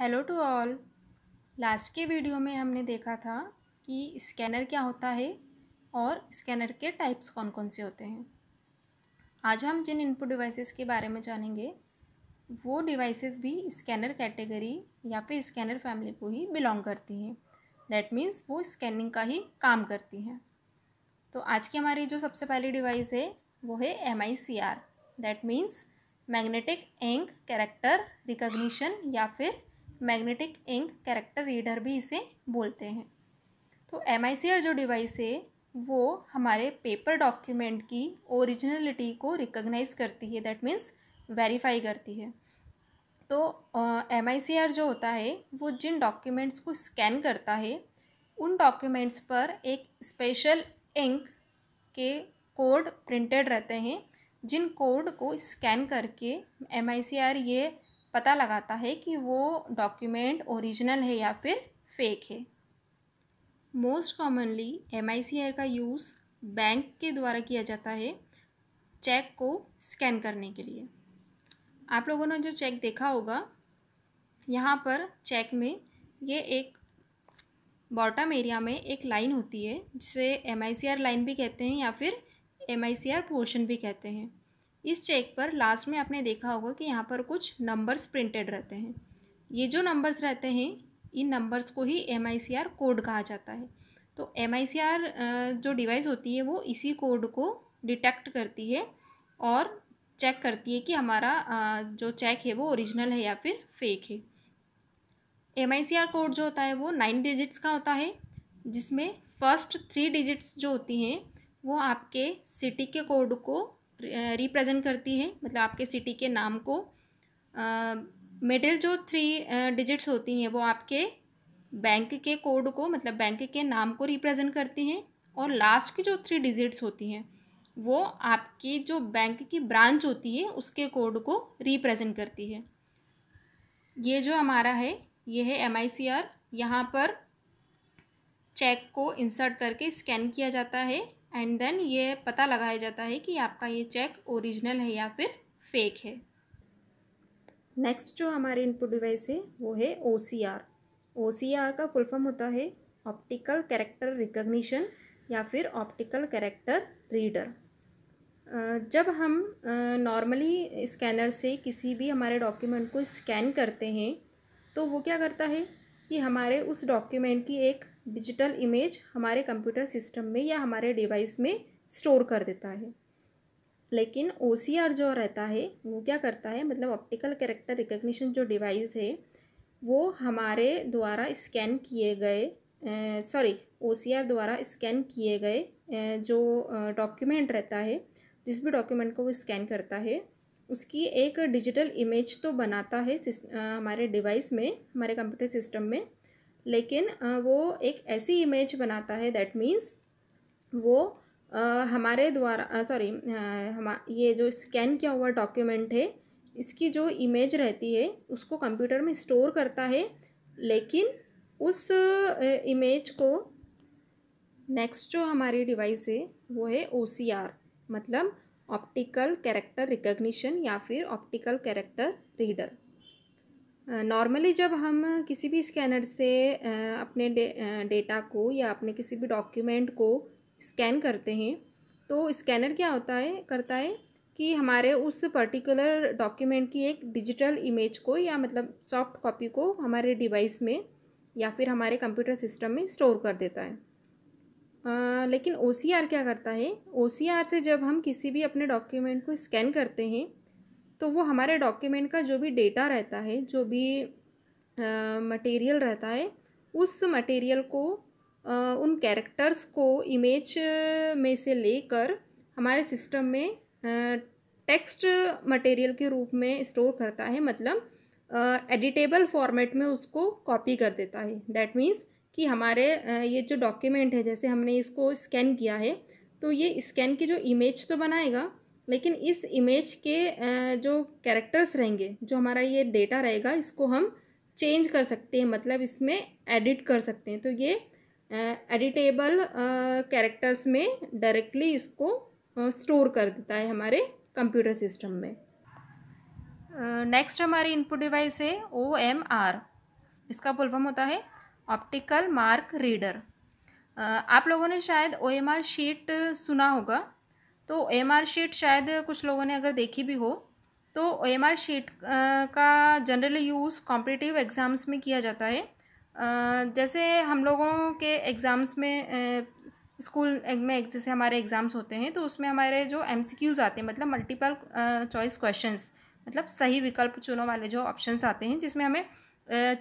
Hello to all last के video में हमने देखा था कि स्कैनर क्या होता है और स्कैनर के टाइप्स कौन कौन से होते हैं आज हम जिन इनपुट डिवाइसेस के बारे में जानेंगे वो डिवाइसेस भी स्कैनर कैटेगरी या फिर स्कैनर फैमिली को ही बिलोंग करती हैं दैट मीन्स वो स्कैनिंग का ही काम करती हैं तो आज की हमारी जो सबसे पहली डिवाइस है वो है M I C R that means magnetic ink character recognition या फिर मैग्नेटिक इंक कैरेक्टर रीडर भी इसे बोलते हैं तो एम जो डिवाइस है वो हमारे पेपर डॉक्यूमेंट की ओरिजिनलिटी को रिकग्नाइज करती है दैट मीन्स वेरीफाई करती है तो एम uh, जो होता है वो जिन डॉक्यूमेंट्स को स्कैन करता है उन डॉक्यूमेंट्स पर एक स्पेशल इंक के कोड प्रिंटेड रहते हैं जिन कोड को स्कैन करके एम ये पता लगाता है कि वो डॉक्यूमेंट ओरिजिनल है या फिर फेक है मोस्ट कॉमनली एम का यूज़ बैंक के द्वारा किया जाता है चेक को स्कैन करने के लिए आप लोगों ने जो चेक देखा होगा यहाँ पर चेक में ये एक बॉटम एरिया में एक लाइन होती है जिसे एम लाइन भी कहते हैं या फिर एम पोर्शन भी कहते हैं इस चेक पर लास्ट में आपने देखा होगा कि यहाँ पर कुछ नंबर्स प्रिंटेड रहते हैं ये जो नंबर्स रहते हैं इन नंबर्स को ही एम कोड कहा जाता है तो एम जो डिवाइस होती है वो इसी कोड को डिटेक्ट करती है और चेक करती है कि हमारा जो चेक है वो ओरिजिनल है या फिर फेक है एम कोड जो होता है वो नाइन डिजिट्स का होता है जिसमें फर्स्ट थ्री डिजिट्स जो होती हैं वो आपके सिटी के कोड को रिप्रेजेंट करती है मतलब आपके सिटी के नाम को मिडिल जो थ्री डिजिट्स होती हैं वो आपके बैंक के कोड को मतलब बैंक के नाम को रिप्रेजेंट करती हैं और लास्ट की जो थ्री डिजिट्स होती हैं वो आपकी जो बैंक की ब्रांच होती है उसके कोड को रिप्रेजेंट करती है ये जो हमारा है ये है एम आई सी आर यहाँ पर चेक को इंसर्ट करके स्कैन किया जाता है एंड देन ये पता लगाया जाता है कि आपका ये चेक ओरिजिनल है या फिर फेक है नेक्स्ट जो हमारे इनपुट डिवाइस है वो है O C R O C R का फुल फॉर्म होता है ऑप्टिकल कैरेक्टर रिकग्निशन या फिर ऑप्टिकल कैरेक्टर रीडर जब हम नॉर्मली स्कैनर से किसी भी हमारे डॉक्यूमेंट को स्कैन करते हैं तो वो क्या करता है कि हमारे उस डॉक्यूमेंट की एक डिजिटल इमेज हमारे कंप्यूटर सिस्टम में या हमारे डिवाइस में स्टोर कर देता है लेकिन ओ जो रहता है वो क्या करता है मतलब ऑप्टिकल कैरेक्टर रिकग्निशन जो डिवाइस है वो हमारे द्वारा स्कैन किए गए सॉरी ओ द्वारा स्कैन किए गए जो डॉक्यूमेंट रहता है जिस भी डॉक्यूमेंट को वो स्कैन करता है उसकी एक डिजिटल इमेज तो बनाता है हमारे डिवाइस में हमारे कंप्यूटर सिस्टम में लेकिन वो एक ऐसी इमेज बनाता है दैट मीन्स वो हमारे द्वारा सॉरी हम ये जो स्कैन किया हुआ डॉक्यूमेंट है इसकी जो इमेज रहती है उसको कंप्यूटर में स्टोर करता है लेकिन उस इमेज को नेक्स्ट जो हमारी डिवाइस है वो है ओ मतलब ऑप्टिकल कैरेक्टर रिकग्निशन या फिर ऑप्टिकल कैरेक्टर रीडर नॉर्मली जब हम किसी भी स्कैनर से अपने डेटा को या अपने किसी भी डॉक्यूमेंट को स्कैन करते हैं तो स्कैनर क्या होता है करता है कि हमारे उस पर्टिकुलर डॉक्यूमेंट की एक डिजिटल इमेज को या मतलब सॉफ्ट कॉपी को हमारे डिवाइस में या फिर हमारे कंप्यूटर सिस्टम में स्टोर कर देता है आ, लेकिन ओ क्या करता है ओ से जब हम किसी भी अपने डॉक्यूमेंट को स्कैन करते हैं तो वो हमारे डॉक्यूमेंट का जो भी डेटा रहता है जो भी मटेरियल रहता है उस मटेरियल को आ, उन कैरेक्टर्स को इमेज में से लेकर हमारे सिस्टम में टेक्स्ट मटेरियल के रूप में स्टोर करता है मतलब एडिटेबल uh, फॉर्मेट में उसको कॉपी कर देता है दैट मीन्स कि हमारे uh, ये जो डॉक्यूमेंट है जैसे हमने इसको स्कैन किया है तो ये स्कैन की जो इमेज तो बनाएगा लेकिन इस इमेज के जो कैरेक्टर्स रहेंगे जो हमारा ये डेटा रहेगा इसको हम चेंज कर सकते हैं मतलब इसमें एडिट कर सकते हैं तो ये एडिटेबल कैरेक्टर्स में डायरेक्टली इसको स्टोर कर देता है हमारे कंप्यूटर सिस्टम में नेक्स्ट हमारी इनपुट डिवाइस है ओ एम आर इसका फुलफॉर्म होता है ऑप्टिकल मार्क रीडर आप लोगों ने शायद ओ एम आर शीट सुना होगा तो एम आर शीट शायद कुछ लोगों ने अगर देखी भी हो तो एम आर शीट का जनरली यूज़ कॉम्पिटिटिव एग्ज़ाम्स में किया जाता है जैसे हम लोगों के एग्ज़ाम्स में स्कूल में जैसे हमारे एग्ज़ाम्स होते हैं तो उसमें हमारे जो एम सी क्यूज़ आते हैं मतलब मल्टीपल चॉइस क्वेश्चंस मतलब सही विकल्प चुनो वाले जो ऑप्शंस आते हैं जिसमें हमें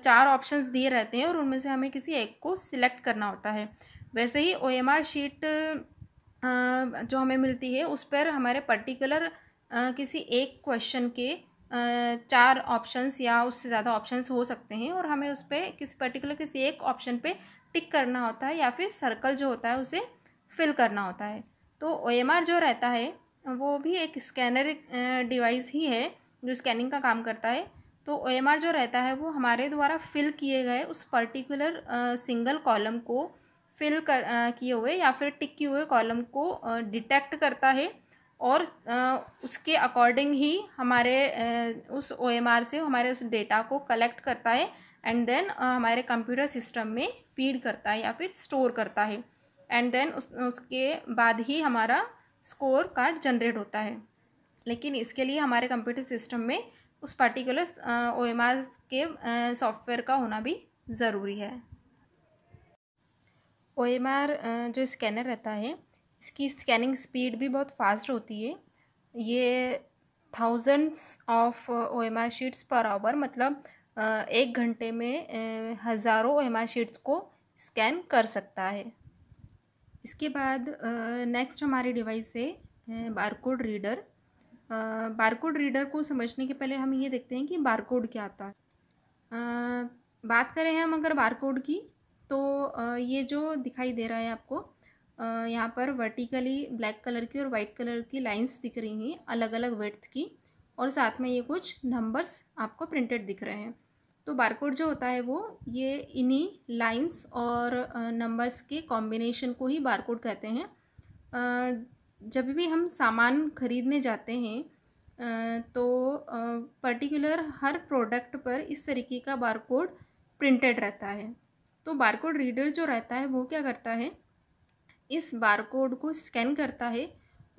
चार ऑप्शंस दिए रहते हैं और उनमें से हमें किसी एक को सिलेक्ट करना होता है वैसे ही ओ एम आर शीट जो हमें मिलती है उस पर हमारे पर्टिकुलर किसी एक क्वेश्चन के चार ऑप्शंस या उससे ज़्यादा ऑप्शंस हो सकते हैं और हमें उस पर किसी पर्टिकुलर किसी एक ऑप्शन पे टिक करना होता है या फिर सर्कल जो होता है उसे फिल करना होता है तो ओ जो रहता है वो भी एक स्कैनर डिवाइस ही है जो स्कैनिंग का काम करता है तो ओ जो रहता है वो हमारे द्वारा फिल किए गए उस पर्टिकुलर सिंगल कॉलम को फिल कर किए हुए या फिर टिक किए हुए कॉलम को डिटेक्ट करता है और उसके अकॉर्डिंग ही हमारे उस ओ से हमारे उस डेटा को कलेक्ट करता है एंड देन हमारे कंप्यूटर सिस्टम में फीड करता है या फिर स्टोर करता है एंड देन उस उसके बाद ही हमारा स्कोर कार्ड जनरेट होता है लेकिन इसके लिए हमारे कंप्यूटर सिस्टम में उस पर्टिकुलर ओ के सॉफ्टवेयर का होना भी ज़रूरी है ओ एम आर जो स्कैनर रहता है इसकी स्कैनिंग स्पीड भी बहुत फास्ट होती है ये thousands of O M R sheets per hour मतलब एक घंटे में हज़ारों ओ एम आर शीट्स को स्कैन कर सकता है इसके बाद नेक्स्ट हमारी डिवाइस है बारकोड रीडर बारकोड रीडर को समझने के पहले हम ये देखते हैं कि बारकोड क्या आता है बात करें हम अगर बारकोड की तो ये जो दिखाई दे रहा है आपको यहाँ पर वर्टिकली ब्लैक कलर की और वाइट कलर की लाइंस दिख रही हैं अलग अलग वर्थ की और साथ में ये कुछ नंबर्स आपको प्रिंटेड दिख रहे हैं तो बारकोड जो होता है वो ये इन्हीं लाइंस और नंबर्स के कॉम्बिनेशन को ही बारकोड कहते हैं जब भी हम सामान खरीदने जाते हैं तो पर्टिकुलर हर प्रोडक्ट पर इस तरीके का बारकोड प्रिंटेड रहता है तो बारकोड रीडर जो रहता है वो क्या करता है इस बारकोड को स्कैन करता है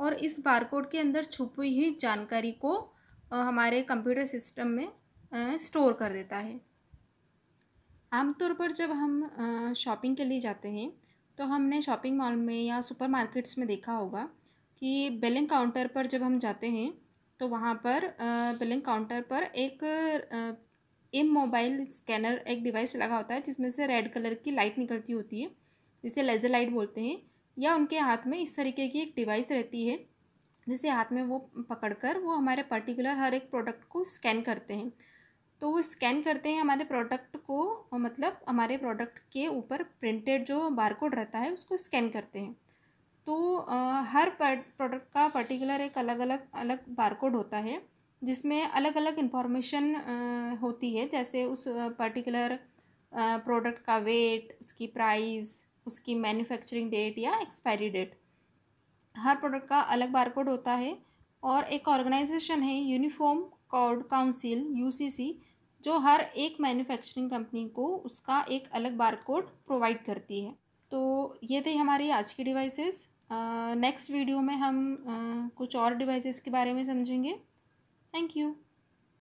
और इस बारकोड के अंदर छुपी हुई जानकारी को हमारे कंप्यूटर सिस्टम में स्टोर कर देता है आमतौर पर जब हम शॉपिंग के लिए जाते हैं तो हमने शॉपिंग मॉल में या सुपरमार्केट्स में देखा होगा कि बिलिंग काउंटर पर जब हम जाते हैं तो वहाँ पर बिलिंग काउंटर पर एक एम मोबाइल स्कैनर एक डिवाइस लगा होता है जिसमें से रेड कलर की लाइट निकलती होती है जिसे लेज़र लाइट बोलते हैं या उनके हाथ में इस तरीके की एक डिवाइस रहती है जिसे हाथ में वो पकड़कर वो हमारे पर्टिकुलर हर एक प्रोडक्ट को स्कैन करते हैं तो वो स्कैन करते हैं हमारे प्रोडक्ट को मतलब हमारे प्रोडक्ट के ऊपर प्रिंटेड जो बारकोड रहता है उसको स्कैन करते हैं तो आ, हर प्रोडक्ट का पर्टिकुलर एक अलग अलग अलग बारकोड होता है जिसमें अलग अलग इन्फॉर्मेशन होती है जैसे उस पर्टिकुलर प्रोडक्ट का वेट उसकी प्राइस उसकी मैन्युफैक्चरिंग डेट या एक्सपायरी डेट हर प्रोडक्ट का अलग बारकोड होता है और एक ऑर्गेनाइजेशन है यूनिफॉर्म कोड काउंसिल यूसीसी जो हर एक मैन्युफैक्चरिंग कंपनी को उसका एक अलग बारकोड प्रोवाइड करती है तो ये थे हमारी आज की डिवाइसेस नेक्स्ट वीडियो में हम आ, कुछ और डिवाइसेस के बारे में समझेंगे Thank you.